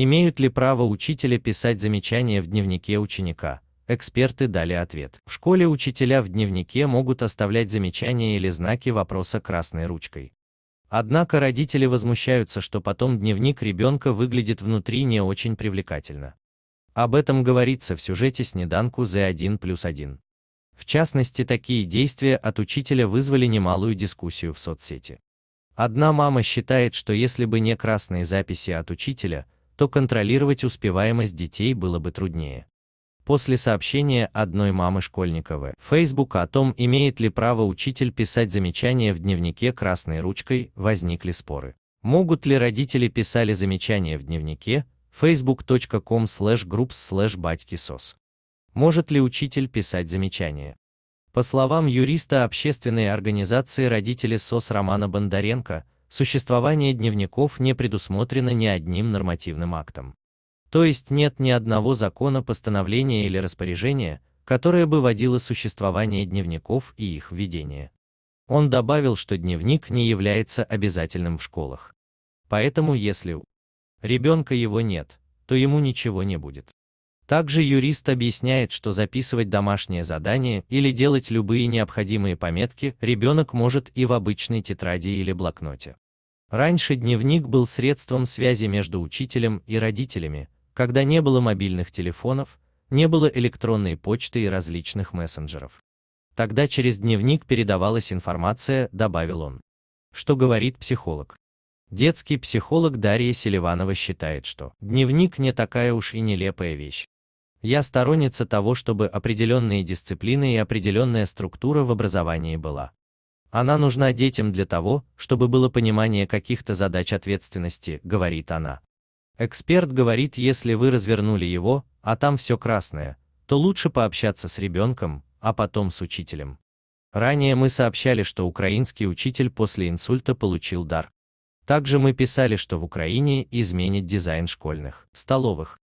Имеют ли право учителя писать замечания в дневнике ученика? Эксперты дали ответ. В школе учителя в дневнике могут оставлять замечания или знаки вопроса красной ручкой. Однако родители возмущаются, что потом дневник ребенка выглядит внутри не очень привлекательно. Об этом говорится в сюжете «Снеданку за 1 плюс 1». В частности, такие действия от учителя вызвали немалую дискуссию в соцсети. Одна мама считает, что если бы не красные записи от учителя, то контролировать успеваемость детей было бы труднее. После сообщения одной мамы школьника в Facebook о том, имеет ли право учитель писать замечания в дневнике красной ручкой, возникли споры. Могут ли родители писали замечания в дневнике facebook.com slash groups slash батькисос? Может ли учитель писать замечания? По словам юриста общественной организации родители СОС Романа Бондаренко, существование дневников не предусмотрено ни одним нормативным актом. То есть нет ни одного закона, постановления или распоряжения, которое бы водило существование дневников и их введение. Он добавил, что дневник не является обязательным в школах. Поэтому если у ребенка его нет, то ему ничего не будет. Также юрист объясняет, что записывать домашнее задание или делать любые необходимые пометки ребенок может и в обычной тетради или блокноте. Раньше дневник был средством связи между учителем и родителями, когда не было мобильных телефонов, не было электронной почты и различных мессенджеров. Тогда через дневник передавалась информация, добавил он. Что говорит психолог? Детский психолог Дарья Селиванова считает, что дневник не такая уж и нелепая вещь. Я сторонница того, чтобы определенные дисциплины и определенная структура в образовании была. Она нужна детям для того, чтобы было понимание каких-то задач ответственности, говорит она. Эксперт говорит, если вы развернули его, а там все красное, то лучше пообщаться с ребенком, а потом с учителем. Ранее мы сообщали, что украинский учитель после инсульта получил дар. Также мы писали, что в Украине изменит дизайн школьных, столовых,